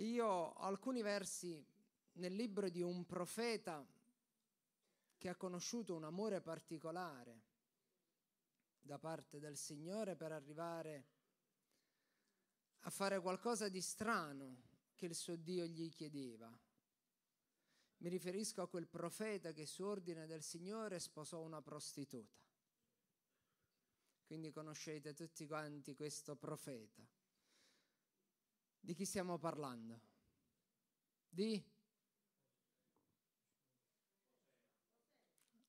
Io ho alcuni versi nel libro di un profeta che ha conosciuto un amore particolare da parte del Signore per arrivare a fare qualcosa di strano che il suo Dio gli chiedeva. Mi riferisco a quel profeta che su ordine del Signore sposò una prostituta. Quindi conoscete tutti quanti questo profeta. Di chi stiamo parlando? Di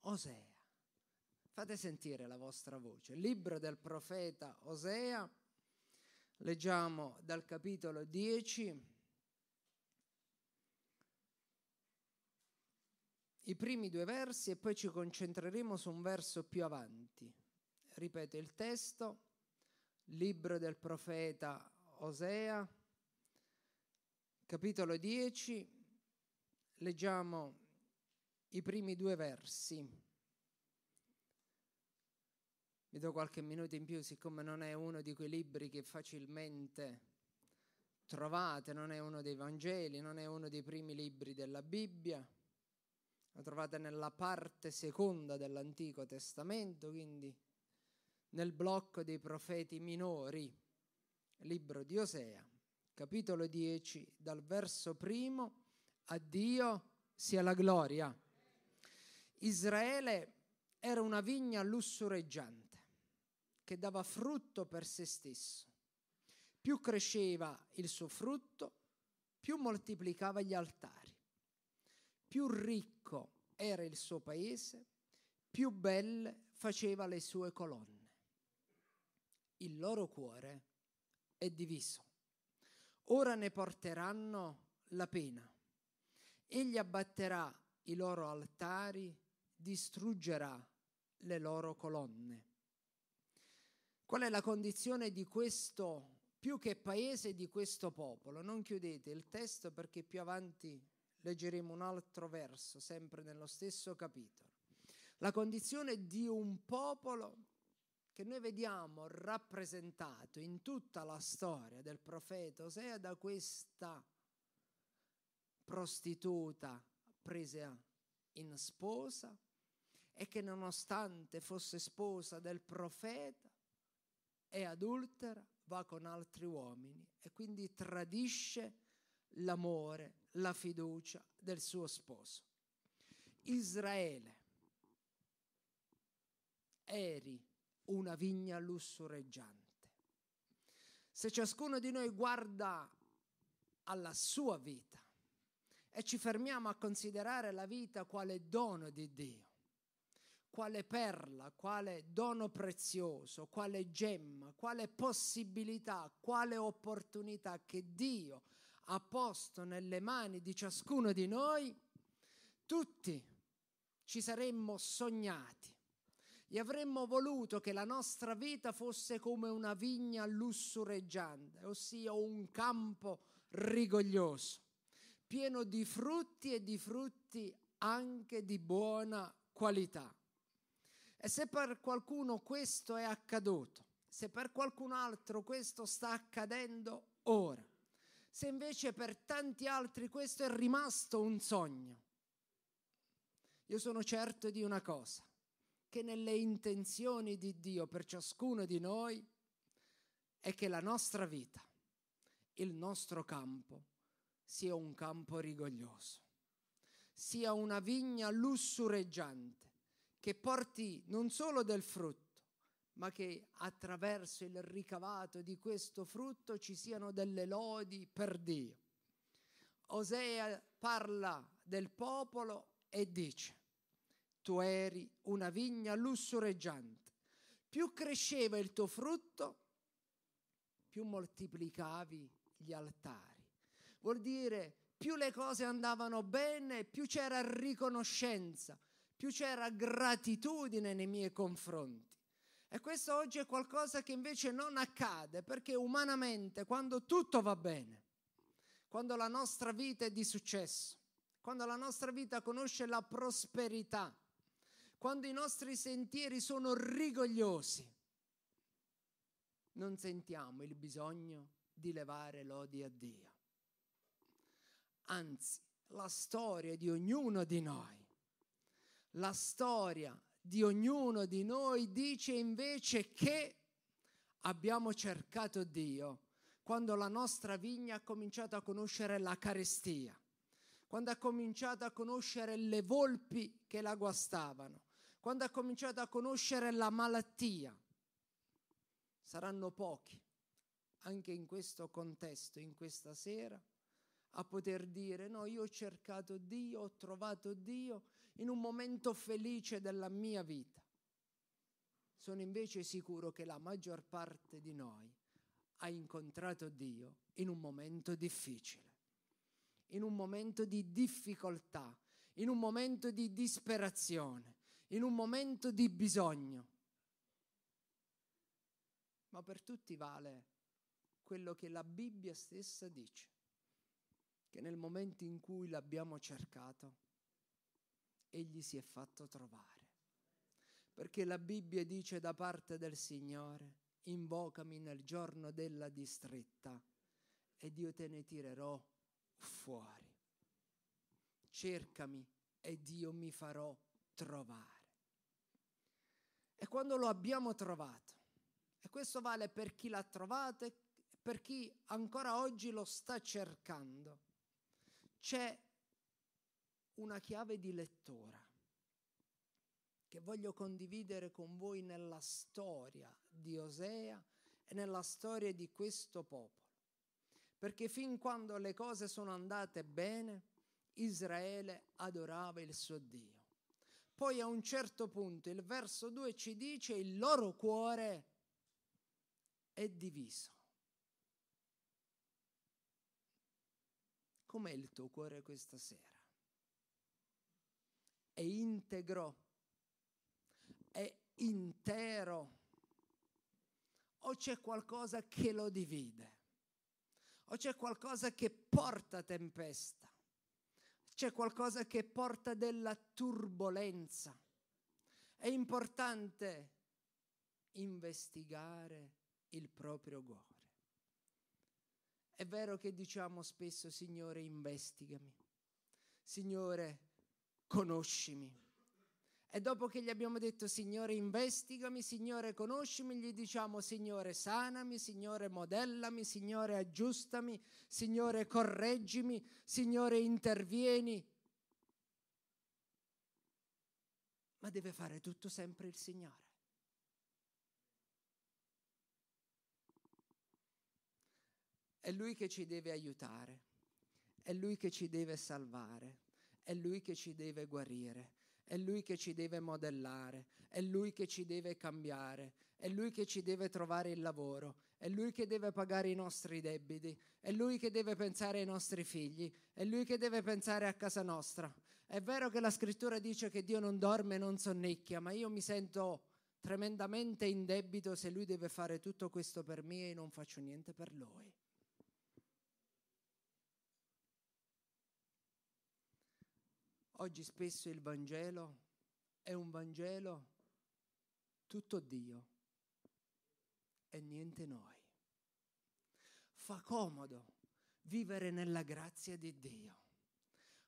Osea. Fate sentire la vostra voce. libro del profeta Osea, leggiamo dal capitolo 10. I primi due versi e poi ci concentreremo su un verso più avanti. Ripeto il testo, libro del profeta Osea, capitolo 10, leggiamo i primi due versi. Vi do qualche minuto in più, siccome non è uno di quei libri che facilmente trovate, non è uno dei Vangeli, non è uno dei primi libri della Bibbia, lo trovate nella parte seconda dell'Antico Testamento, quindi nel blocco dei profeti minori, libro di Osea capitolo 10, dal verso primo, a Dio sia la gloria. Israele era una vigna lussureggiante che dava frutto per se stesso. Più cresceva il suo frutto, più moltiplicava gli altari. Più ricco era il suo paese, più belle faceva le sue colonne. Il loro cuore è diviso ora ne porteranno la pena. Egli abbatterà i loro altari, distruggerà le loro colonne. Qual è la condizione di questo, più che paese, di questo popolo? Non chiudete il testo perché più avanti leggeremo un altro verso, sempre nello stesso capitolo. La condizione di un popolo che noi vediamo rappresentato in tutta la storia del profeta Osea da questa prostituta presa in sposa e che nonostante fosse sposa del profeta è adultera, va con altri uomini e quindi tradisce l'amore, la fiducia del suo sposo. Israele, eri una vigna lussureggiante. Se ciascuno di noi guarda alla sua vita e ci fermiamo a considerare la vita quale dono di Dio, quale perla, quale dono prezioso, quale gemma, quale possibilità, quale opportunità che Dio ha posto nelle mani di ciascuno di noi, tutti ci saremmo sognati e avremmo voluto che la nostra vita fosse come una vigna lussureggiante, ossia un campo rigoglioso, pieno di frutti e di frutti anche di buona qualità. E se per qualcuno questo è accaduto, se per qualcun altro questo sta accadendo ora, se invece per tanti altri questo è rimasto un sogno, io sono certo di una cosa, che nelle intenzioni di Dio per ciascuno di noi è che la nostra vita, il nostro campo, sia un campo rigoglioso, sia una vigna lussureggiante che porti non solo del frutto, ma che attraverso il ricavato di questo frutto ci siano delle lodi per Dio. Osea parla del popolo e dice, tu eri una vigna lussureggiante. Più cresceva il tuo frutto, più moltiplicavi gli altari. Vuol dire più le cose andavano bene, più c'era riconoscenza, più c'era gratitudine nei miei confronti. E questo oggi è qualcosa che invece non accade perché umanamente quando tutto va bene, quando la nostra vita è di successo, quando la nostra vita conosce la prosperità, quando i nostri sentieri sono rigogliosi, non sentiamo il bisogno di levare lodi a Dio. Anzi, la storia di ognuno di noi, la storia di ognuno di noi dice invece che abbiamo cercato Dio quando la nostra vigna ha cominciato a conoscere la carestia, quando ha cominciato a conoscere le volpi che la guastavano, quando ha cominciato a conoscere la malattia. Saranno pochi, anche in questo contesto, in questa sera, a poter dire no, io ho cercato Dio, ho trovato Dio in un momento felice della mia vita. Sono invece sicuro che la maggior parte di noi ha incontrato Dio in un momento difficile, in un momento di difficoltà, in un momento di disperazione, in un momento di bisogno. Ma per tutti vale quello che la Bibbia stessa dice, che nel momento in cui l'abbiamo cercato, egli si è fatto trovare. Perché la Bibbia dice da parte del Signore, invocami nel giorno della distretta ed io te ne tirerò fuori. Cercami ed io mi farò trovare e quando lo abbiamo trovato. E questo vale per chi l'ha trovato e per chi ancora oggi lo sta cercando. C'è una chiave di lettura che voglio condividere con voi nella storia di Osea e nella storia di questo popolo. Perché fin quando le cose sono andate bene, Israele adorava il suo Dio. Poi a un certo punto il verso 2 ci dice il loro cuore è diviso. Com'è il tuo cuore questa sera? È integro? È intero? O c'è qualcosa che lo divide? O c'è qualcosa che porta tempesta? c'è qualcosa che porta della turbolenza. È importante investigare il proprio cuore. È vero che diciamo spesso, Signore, investigami. Signore, conoscimi. E dopo che gli abbiamo detto, Signore, investigami, Signore, conoscimi, gli diciamo, Signore, sanami, Signore, modellami, Signore, aggiustami, Signore, correggimi, Signore, intervieni. Ma deve fare tutto sempre il Signore. È Lui che ci deve aiutare, è Lui che ci deve salvare, è Lui che ci deve guarire, è Lui che ci deve modellare, è Lui che ci deve cambiare, è Lui che ci deve trovare il lavoro, è Lui che deve pagare i nostri debiti, è Lui che deve pensare ai nostri figli, è Lui che deve pensare a casa nostra. È vero che la scrittura dice che Dio non dorme e non sonnecchia, ma io mi sento tremendamente in debito se Lui deve fare tutto questo per me e non faccio niente per Lui. Oggi spesso il Vangelo è un Vangelo tutto Dio e niente noi. Fa comodo vivere nella grazia di Dio.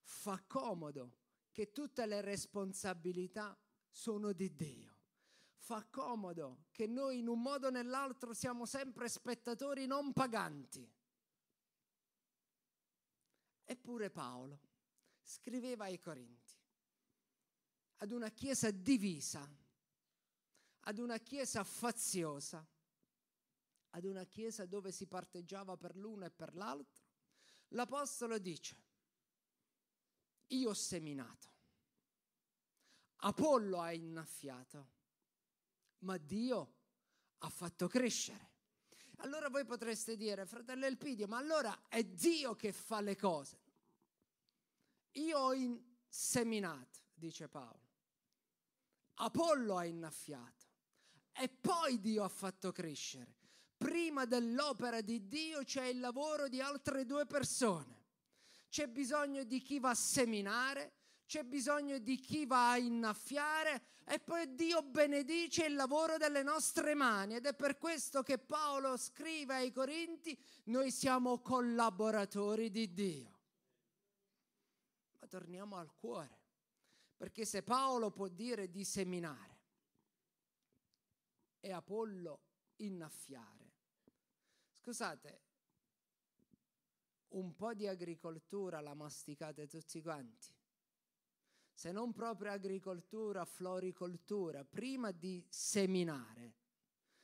Fa comodo che tutte le responsabilità sono di Dio. Fa comodo che noi in un modo o nell'altro siamo sempre spettatori non paganti. Eppure Paolo scriveva ai Corinti, ad una chiesa divisa, ad una chiesa faziosa, ad una chiesa dove si parteggiava per l'uno e per l'altro, l'Apostolo dice, io ho seminato, Apollo ha innaffiato, ma Dio ha fatto crescere. Allora voi potreste dire, fratello Elpidio, ma allora è Dio che fa le cose. Io ho inseminato, dice Paolo. Apollo ha innaffiato. E poi Dio ha fatto crescere. Prima dell'opera di Dio c'è il lavoro di altre due persone. C'è bisogno di chi va a seminare, c'è bisogno di chi va a innaffiare e poi Dio benedice il lavoro delle nostre mani ed è per questo che Paolo scrive ai Corinti, noi siamo collaboratori di Dio torniamo al cuore, perché se Paolo può dire di seminare e Apollo innaffiare, scusate, un po' di agricoltura la masticate tutti quanti. Se non proprio agricoltura, floricoltura, prima di seminare,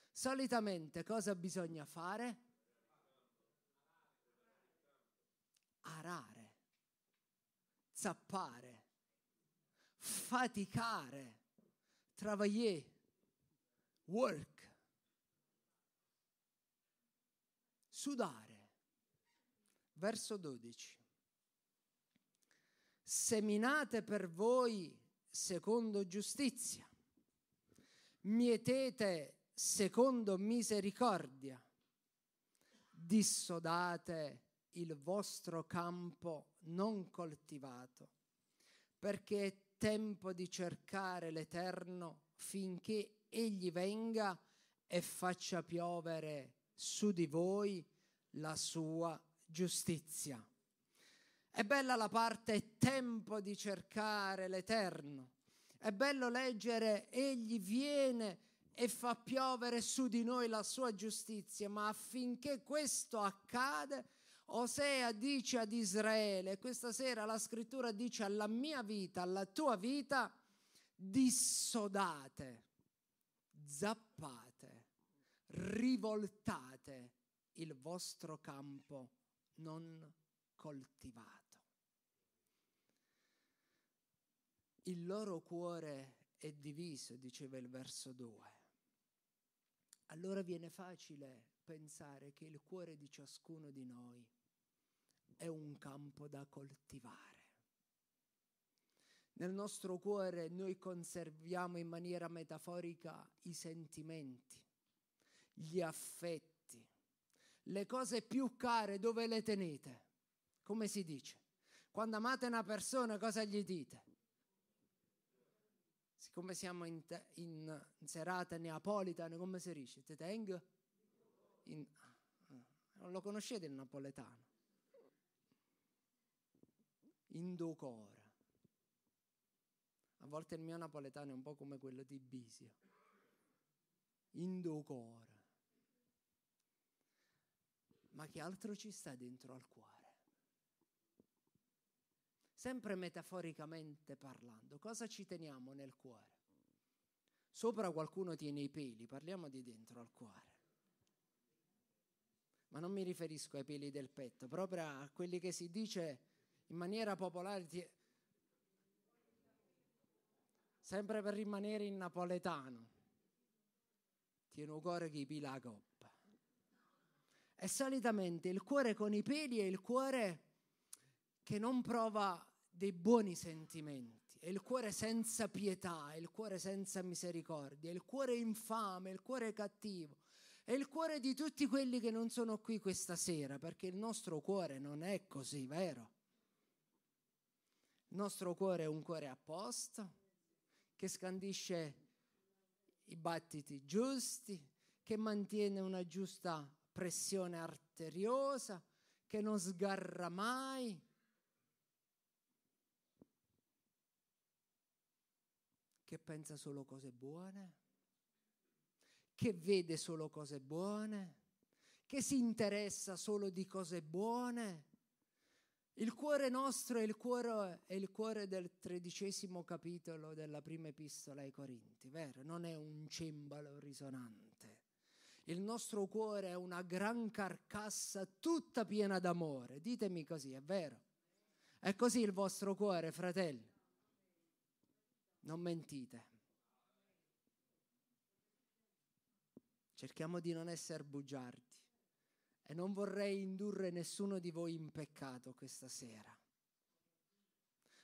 solitamente cosa bisogna fare? Arare zappare, faticare, travailler, work, sudare. Verso 12. Seminate per voi secondo giustizia, mietete secondo misericordia, dissodate il vostro campo non coltivato, perché è tempo di cercare l'Eterno finché Egli venga e faccia piovere su di voi la sua giustizia. È bella la parte è tempo di cercare l'Eterno. È bello leggere Egli viene e fa piovere su di noi la sua giustizia, ma affinché questo accade Osea dice ad Israele, questa sera la scrittura dice alla mia vita, alla tua vita, dissodate, zappate, rivoltate il vostro campo non coltivato. Il loro cuore è diviso, diceva il verso 2. Allora viene facile pensare che il cuore di ciascuno di noi è un campo da coltivare. Nel nostro cuore noi conserviamo in maniera metaforica i sentimenti, gli affetti, le cose più care dove le tenete. Come si dice? Quando amate una persona cosa gli dite? Siccome siamo in, te- in serata neapolitana, come si dice? Te tengo? In... Ah, ah, non lo conoscete il napoletano? Indocora. A volte il mio napoletano è un po' come quello di Bisio. Indocora. Ma che altro ci sta dentro al cuore? Sempre metaforicamente parlando, cosa ci teniamo nel cuore? Sopra qualcuno tiene i peli, parliamo di dentro al cuore. Ma non mi riferisco ai peli del petto, proprio a quelli che si dice in maniera popolare ti... sempre per rimanere in napoletano tieno cuore che pila la coppa e solitamente il cuore con i peli è il cuore che non prova dei buoni sentimenti, è il cuore senza pietà, è il cuore senza misericordia, è il cuore infame, è il cuore cattivo, è il cuore di tutti quelli che non sono qui questa sera, perché il nostro cuore non è così, vero? Il nostro cuore è un cuore apposta, che scandisce i battiti giusti, che mantiene una giusta pressione arteriosa, che non sgarra mai. che pensa solo cose buone, che vede solo cose buone, che si interessa solo di cose buone, il cuore nostro è il cuore, è il cuore del tredicesimo capitolo della prima epistola ai Corinti, vero? Non è un cembalo risonante. Il nostro cuore è una gran carcassa tutta piena d'amore. Ditemi così, è vero? È così il vostro cuore, fratelli. Non mentite. Cerchiamo di non essere bugiardi e non vorrei indurre nessuno di voi in peccato questa sera.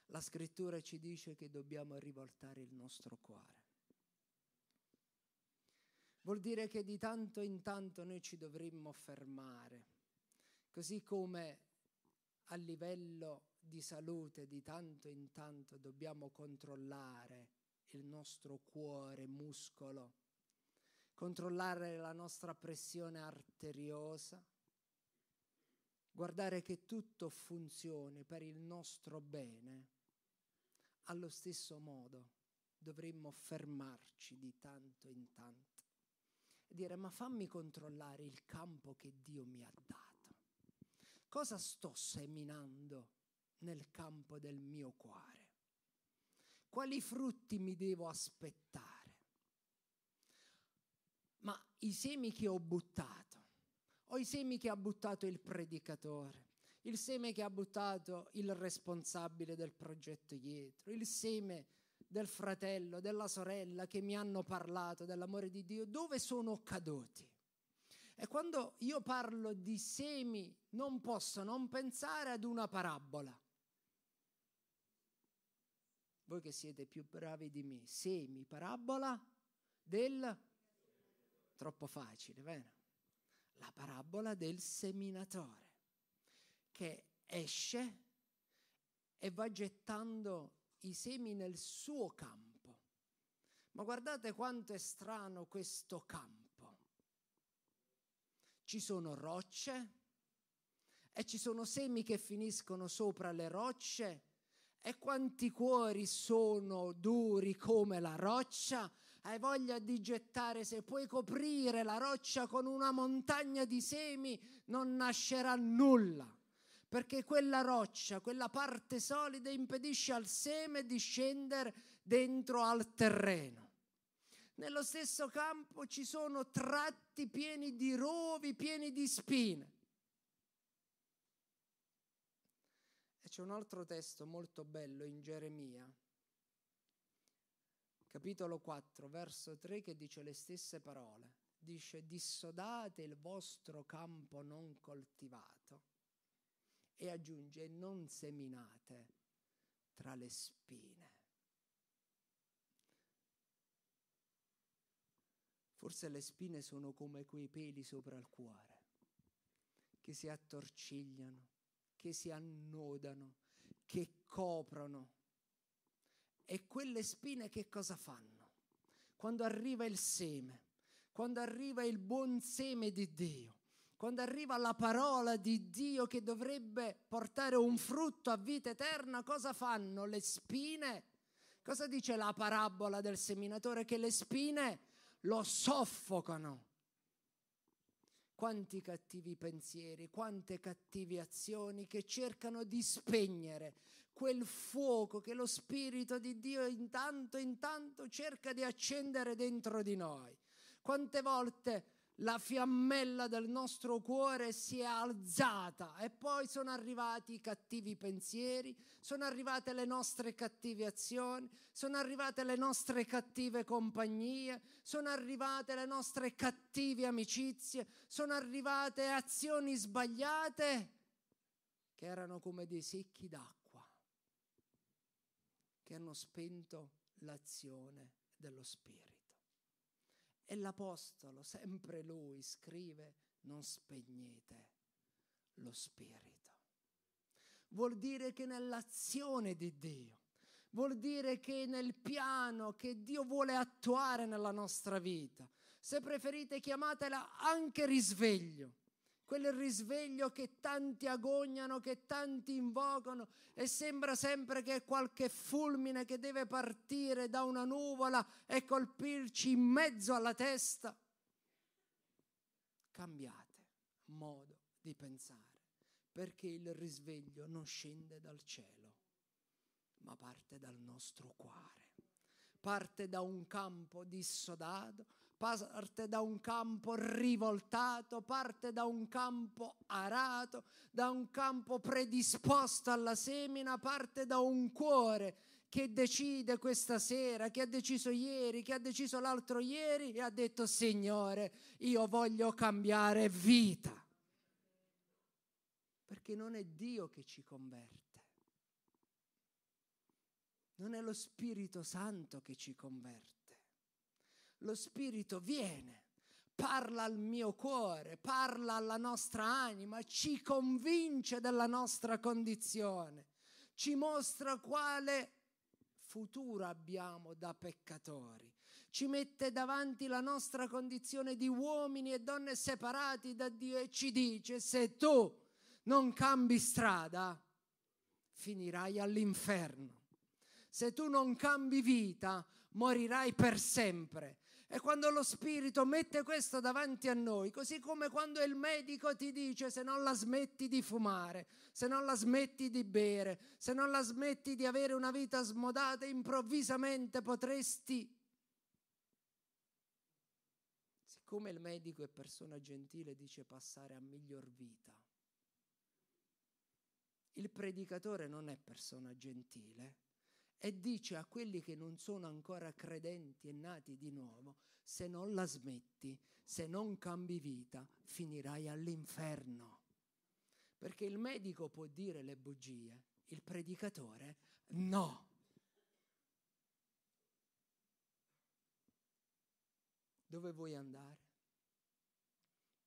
La scrittura ci dice che dobbiamo rivoltare il nostro cuore. Vuol dire che di tanto in tanto noi ci dovremmo fermare, così come a livello di salute di tanto in tanto dobbiamo controllare il nostro cuore, muscolo, controllare la nostra pressione arteriosa, guardare che tutto funzioni per il nostro bene, allo stesso modo dovremmo fermarci di tanto in tanto e dire ma fammi controllare il campo che Dio mi ha dato. Cosa sto seminando nel campo del mio cuore? Quali frutti mi devo aspettare? i semi che ho buttato, o i semi che ha buttato il predicatore, il seme che ha buttato il responsabile del progetto dietro, il seme del fratello, della sorella che mi hanno parlato dell'amore di Dio, dove sono caduti? E quando io parlo di semi non posso non pensare ad una parabola. Voi che siete più bravi di me, semi, parabola del troppo facile, vero? La parabola del seminatore che esce e va gettando i semi nel suo campo. Ma guardate quanto è strano questo campo. Ci sono rocce e ci sono semi che finiscono sopra le rocce e quanti cuori sono duri come la roccia hai voglia di gettare, se puoi coprire la roccia con una montagna di semi, non nascerà nulla. Perché quella roccia, quella parte solida impedisce al seme di scendere dentro al terreno. Nello stesso campo ci sono tratti pieni di rovi, pieni di spine. E c'è un altro testo molto bello in Geremia capitolo 4, verso 3 che dice le stesse parole. Dice dissodate il vostro campo non coltivato e aggiunge non seminate tra le spine. Forse le spine sono come quei peli sopra il cuore, che si attorcigliano, che si annodano, che coprono e quelle spine che cosa fanno? Quando arriva il seme, quando arriva il buon seme di Dio, quando arriva la parola di Dio che dovrebbe portare un frutto a vita eterna, cosa fanno le spine? Cosa dice la parabola del seminatore? Che le spine lo soffocano. Quanti cattivi pensieri, quante cattive azioni che cercano di spegnere quel fuoco che lo Spirito di Dio intanto intanto cerca di accendere dentro di noi. Quante volte la fiammella del nostro cuore si è alzata e poi sono arrivati i cattivi pensieri, sono arrivate le nostre cattive azioni, sono arrivate le nostre cattive compagnie, sono arrivate le nostre cattive amicizie, sono arrivate azioni sbagliate che erano come dei secchi d'acqua che hanno spento l'azione dello Spirito. E l'Apostolo, sempre lui, scrive, non spegnete lo Spirito. Vuol dire che nell'azione di Dio, vuol dire che nel piano che Dio vuole attuare nella nostra vita, se preferite chiamatela anche risveglio, quel risveglio che tanti agognano, che tanti invocano e sembra sempre che è qualche fulmine che deve partire da una nuvola e colpirci in mezzo alla testa. Cambiate modo di pensare perché il risveglio non scende dal cielo, ma parte dal nostro cuore, parte da un campo dissodato parte da un campo rivoltato, parte da un campo arato, da un campo predisposto alla semina, parte da un cuore che decide questa sera, che ha deciso ieri, che ha deciso l'altro ieri e ha detto Signore, io voglio cambiare vita. Perché non è Dio che ci converte. Non è lo Spirito Santo che ci converte lo Spirito viene, parla al mio cuore, parla alla nostra anima, ci convince della nostra condizione, ci mostra quale futuro abbiamo da peccatori, ci mette davanti la nostra condizione di uomini e donne separati da Dio e ci dice se tu non cambi strada finirai all'inferno. Se tu non cambi vita, morirai per sempre. E quando lo Spirito mette questo davanti a noi, così come quando il medico ti dice se non la smetti di fumare, se non la smetti di bere, se non la smetti di avere una vita smodata, improvvisamente potresti... Siccome il medico è persona gentile, dice passare a miglior vita. Il predicatore non è persona gentile, e dice a quelli che non sono ancora credenti e nati di nuovo, se non la smetti, se non cambi vita, finirai all'inferno. Perché il medico può dire le bugie, il predicatore no. Dove vuoi andare?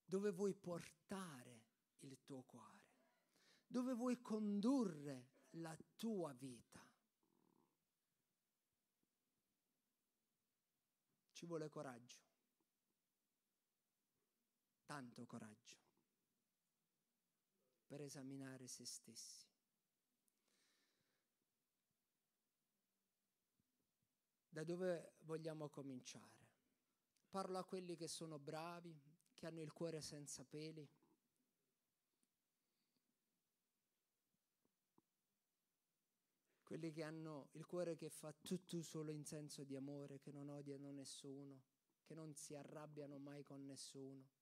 Dove vuoi portare il tuo cuore? Dove vuoi condurre la tua vita? ci vuole coraggio, tanto coraggio, per esaminare se stessi. Da dove vogliamo cominciare? Parlo a quelli che sono bravi, che hanno il cuore senza peli, quelli che hanno il cuore che fa tutto solo in senso di amore, che non odiano nessuno, che non si arrabbiano mai con nessuno.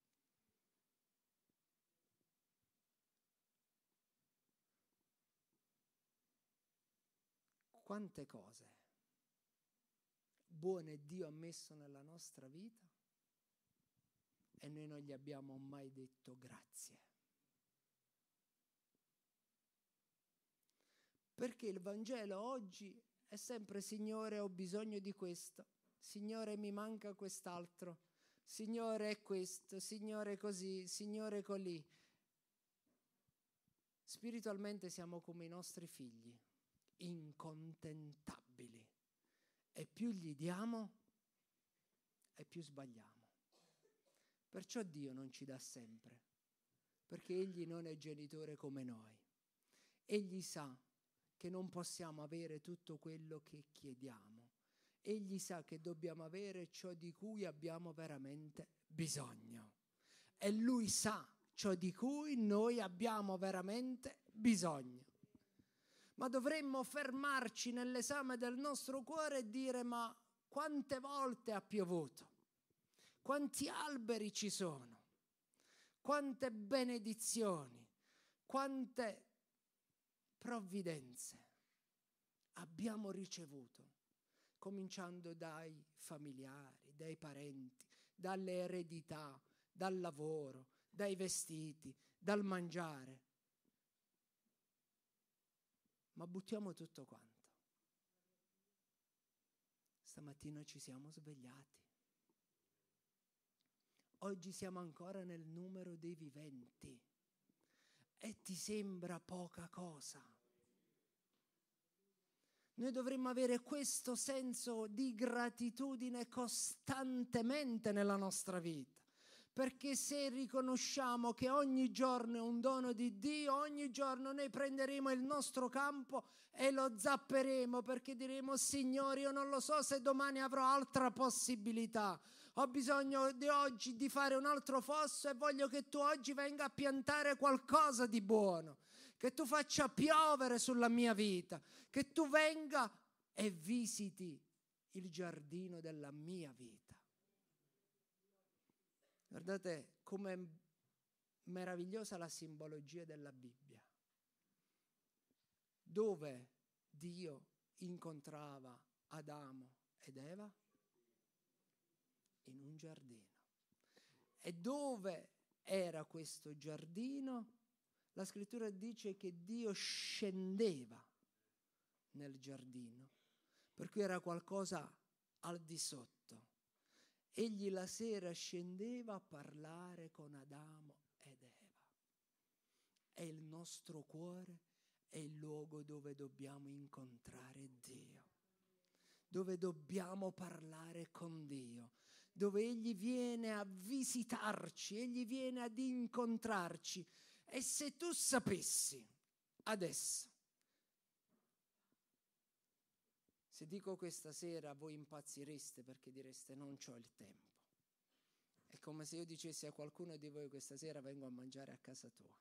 Quante cose buone Dio ha messo nella nostra vita e noi non gli abbiamo mai detto grazie. perché il Vangelo oggi è sempre Signore ho bisogno di questo, Signore mi manca quest'altro, Signore è questo, Signore così, Signore colì. Spiritualmente siamo come i nostri figli, incontentabili. E più gli diamo, e più sbagliamo. Perciò Dio non ci dà sempre, perché Egli non è genitore come noi. Egli sa che non possiamo avere tutto quello che chiediamo. Egli sa che dobbiamo avere ciò di cui abbiamo veramente bisogno. E lui sa ciò di cui noi abbiamo veramente bisogno. Ma dovremmo fermarci nell'esame del nostro cuore e dire ma quante volte ha piovuto? Quanti alberi ci sono? Quante benedizioni? Quante provvidenze abbiamo ricevuto, cominciando dai familiari, dai parenti, dalle eredità, dal lavoro, dai vestiti, dal mangiare. Ma buttiamo tutto quanto. Stamattina ci siamo svegliati. Oggi siamo ancora nel numero dei viventi e ti sembra poca cosa. Noi dovremmo avere questo senso di gratitudine costantemente nella nostra vita, perché se riconosciamo che ogni giorno è un dono di Dio, ogni giorno noi prenderemo il nostro campo e lo zapperemo perché diremo Signore, io non lo so se domani avrò altra possibilità, ho bisogno di oggi di fare un altro fosso e voglio che tu oggi venga a piantare qualcosa di buono, che tu faccia piovere sulla mia vita, che tu venga e visiti il giardino della mia vita. Guardate com'è meravigliosa la simbologia della Bibbia, dove Dio incontrava Adamo ed Eva in un giardino. E dove era questo giardino? La scrittura dice che Dio scendeva nel giardino, per cui era qualcosa al di sotto. Egli la sera scendeva a parlare con Adamo ed Eva. E il nostro cuore è il luogo dove dobbiamo incontrare Dio, dove dobbiamo parlare con Dio dove Egli viene a visitarci, Egli viene ad incontrarci. E se tu sapessi adesso, se dico questa sera voi impazzireste perché direste non ho il tempo. È come se io dicessi a qualcuno di voi questa sera vengo a mangiare a casa tua.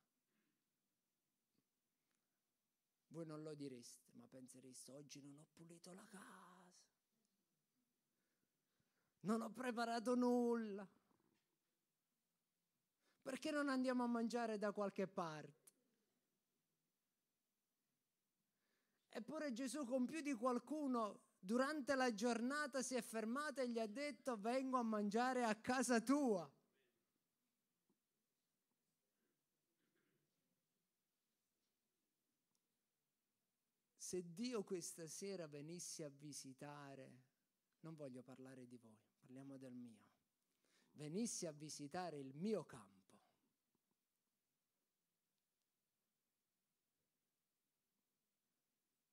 Voi non lo direste, ma pensereste oggi non ho pulito la casa non ho preparato nulla. Perché non andiamo a mangiare da qualche parte? Eppure Gesù con più di qualcuno durante la giornata si è fermato e gli ha detto vengo a mangiare a casa tua. Se Dio questa sera venisse a visitare, non voglio parlare di voi, parliamo del mio, venisse a visitare il mio campo,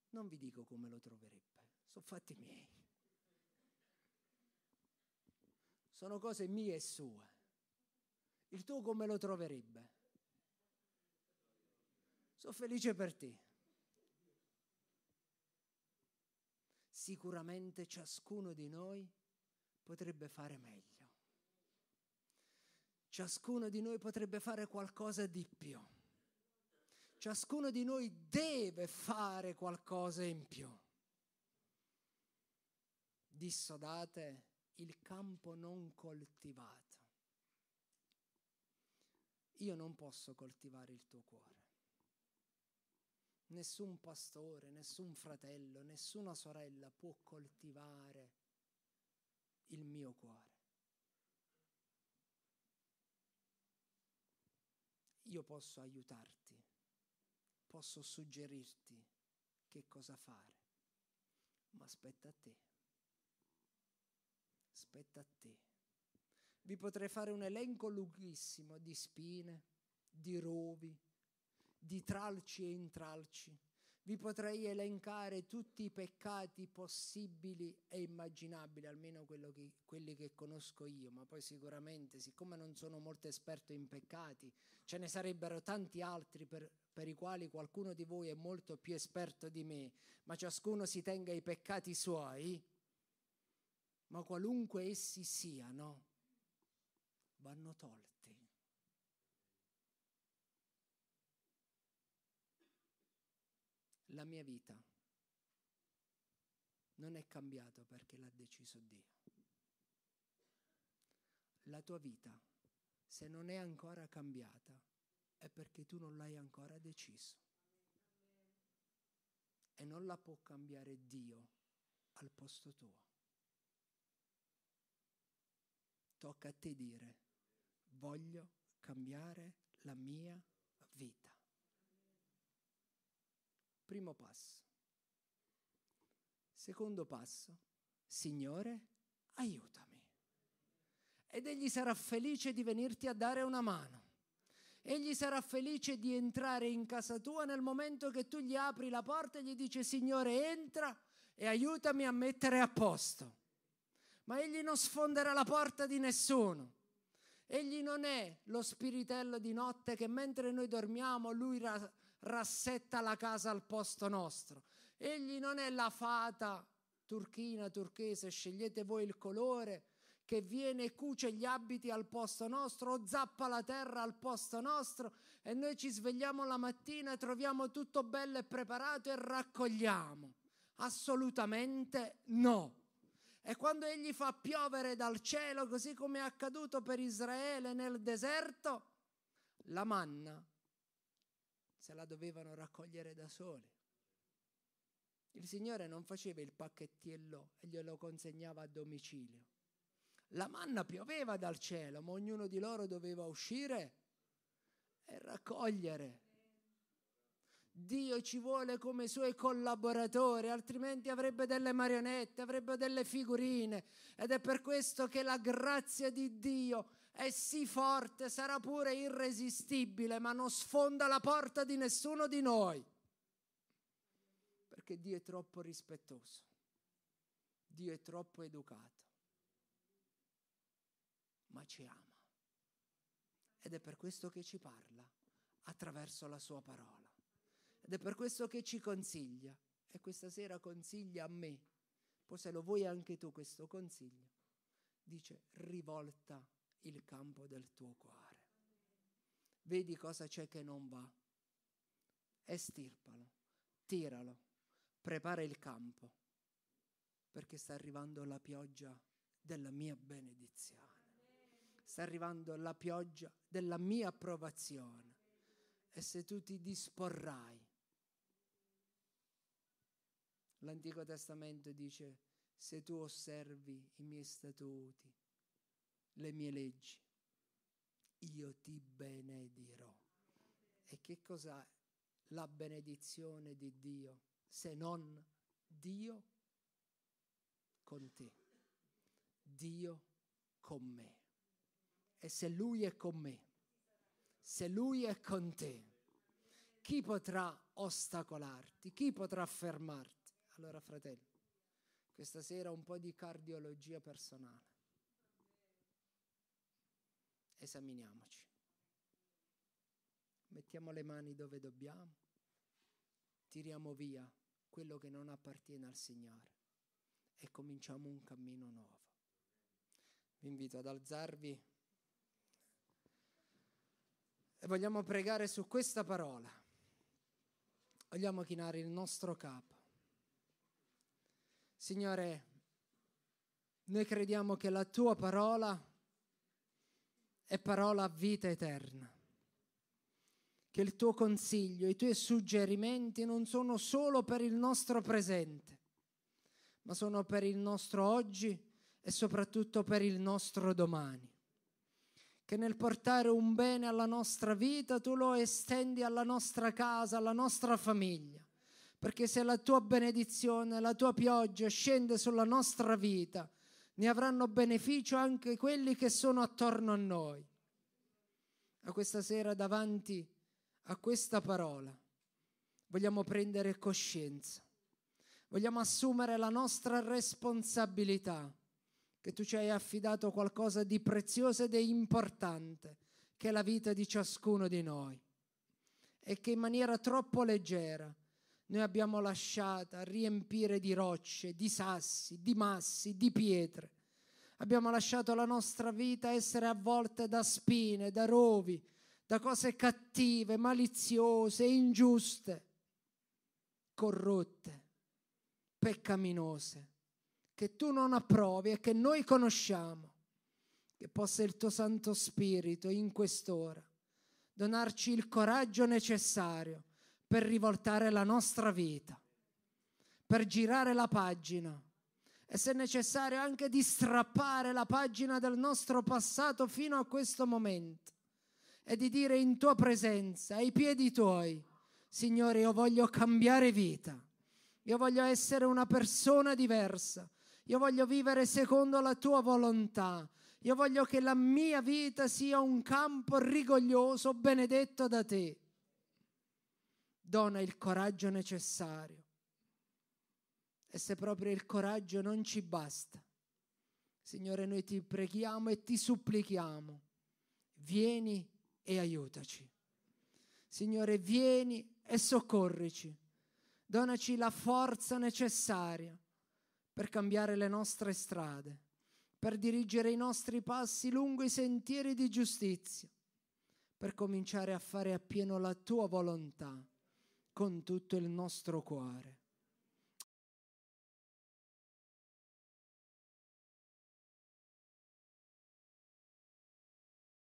non vi dico come lo troverebbe, sono fatti miei. Sono cose mie e sue. Il tuo come lo troverebbe? Sono felice per te. Sicuramente ciascuno di noi potrebbe fare meglio. Ciascuno di noi potrebbe fare qualcosa di più. Ciascuno di noi deve fare qualcosa in più. Dissodate il campo non coltivato. Io non posso coltivare il tuo cuore. Nessun pastore, nessun fratello, nessuna sorella può coltivare il mio cuore. Io posso aiutarti, posso suggerirti che cosa fare, ma aspetta a te. Aspetta a te. Vi potrei fare un elenco lunghissimo di spine, di rovi, di tralci e intralci vi potrei elencare tutti i peccati possibili e immaginabili, almeno che, quelli che conosco io, ma poi sicuramente, siccome non sono molto esperto in peccati, ce ne sarebbero tanti altri per, per i quali qualcuno di voi è molto più esperto di me, ma ciascuno si tenga i peccati suoi, ma qualunque essi siano, vanno tolti. la mia vita non è cambiata perché l'ha deciso Dio. La tua vita, se non è ancora cambiata, è perché tu non l'hai ancora deciso. E non la può cambiare Dio al posto tuo. Tocca a te dire, voglio cambiare la mia vita. Primo passo. Secondo passo, Signore, aiutami. Ed egli sarà felice di venirti a dare una mano. Egli sarà felice di entrare in casa tua nel momento che tu gli apri la porta e gli dici Signore entra e aiutami a mettere a posto. Ma egli non sfonderà la porta di nessuno. Egli non è lo spiritello di notte che mentre noi dormiamo lui ra- rassetta la casa al posto nostro. Egli non è la fata turchina, turchese, scegliete voi il colore, che viene e cuce gli abiti al posto nostro, o zappa la terra al posto nostro, e noi ci svegliamo la mattina, troviamo tutto bello e preparato e raccogliamo. Assolutamente no. E quando egli fa piovere dal cielo, così come è accaduto per Israele nel deserto, la manna se la dovevano raccogliere da soli. Il Signore non faceva il pacchettiello e glielo consegnava a domicilio. La manna pioveva dal cielo, ma ognuno di loro doveva uscire e raccogliere. Dio ci vuole come suoi collaboratori, altrimenti avrebbe delle marionette, avrebbe delle figurine ed è per questo che la grazia di Dio è eh sì forte, sarà pure irresistibile, ma non sfonda la porta di nessuno di noi. Perché Dio è troppo rispettoso, Dio è troppo educato, ma ci ama. Ed è per questo che ci parla attraverso la sua parola. Ed è per questo che ci consiglia. E questa sera consiglia a me, poi se lo vuoi anche tu questo consiglio, dice rivolta il campo del tuo cuore. Vedi cosa c'è che non va. Estirpalo, tiralo, prepara il campo, perché sta arrivando la pioggia della mia benedizione. Sta arrivando la pioggia della mia approvazione. E se tu ti disporrai, l'Antico Testamento dice, se tu osservi i miei statuti, le mie leggi. Io ti benedirò. E che cos'è la benedizione di Dio se non Dio con te? Dio con me. E se Lui è con me, se Lui è con te, chi potrà ostacolarti? Chi potrà fermarti? Allora, fratello, questa sera un po' di cardiologia personale esaminiamoci. Mettiamo le mani dove dobbiamo, tiriamo via quello che non appartiene al Signore e cominciamo un cammino nuovo. Vi invito ad alzarvi e vogliamo pregare su questa parola. Vogliamo chinare il nostro capo. Signore, noi crediamo che la tua parola è parola a vita eterna. Che il tuo consiglio, i tuoi suggerimenti non sono solo per il nostro presente, ma sono per il nostro oggi e soprattutto per il nostro domani. Che nel portare un bene alla nostra vita tu lo estendi alla nostra casa, alla nostra famiglia. Perché se la tua benedizione, la tua pioggia scende sulla nostra vita, ne avranno beneficio anche quelli che sono attorno a noi. A questa sera davanti a questa parola vogliamo prendere coscienza, vogliamo assumere la nostra responsabilità che tu ci hai affidato qualcosa di prezioso ed importante, che è la vita di ciascuno di noi, e che in maniera troppo leggera noi abbiamo lasciata riempire di rocce, di sassi, di massi, di pietre. Abbiamo lasciato la nostra vita essere avvolta da spine, da rovi, da cose cattive, maliziose, ingiuste, corrotte, peccaminose, che tu non approvi e che noi conosciamo. Che possa il tuo Santo Spirito in quest'ora donarci il coraggio necessario per rivoltare la nostra vita, per girare la pagina e se necessario anche di strappare la pagina del nostro passato fino a questo momento e di dire in tua presenza, ai piedi tuoi, Signore, io voglio cambiare vita, io voglio essere una persona diversa, io voglio vivere secondo la tua volontà, io voglio che la mia vita sia un campo rigoglioso, benedetto da te dona il coraggio necessario. E se proprio il coraggio non ci basta, Signore, noi ti preghiamo e ti supplichiamo, vieni e aiutaci. Signore, vieni e soccorrici. Donaci la forza necessaria per cambiare le nostre strade, per dirigere i nostri passi lungo i sentieri di giustizia, per cominciare a fare appieno la tua volontà con tutto il nostro cuore.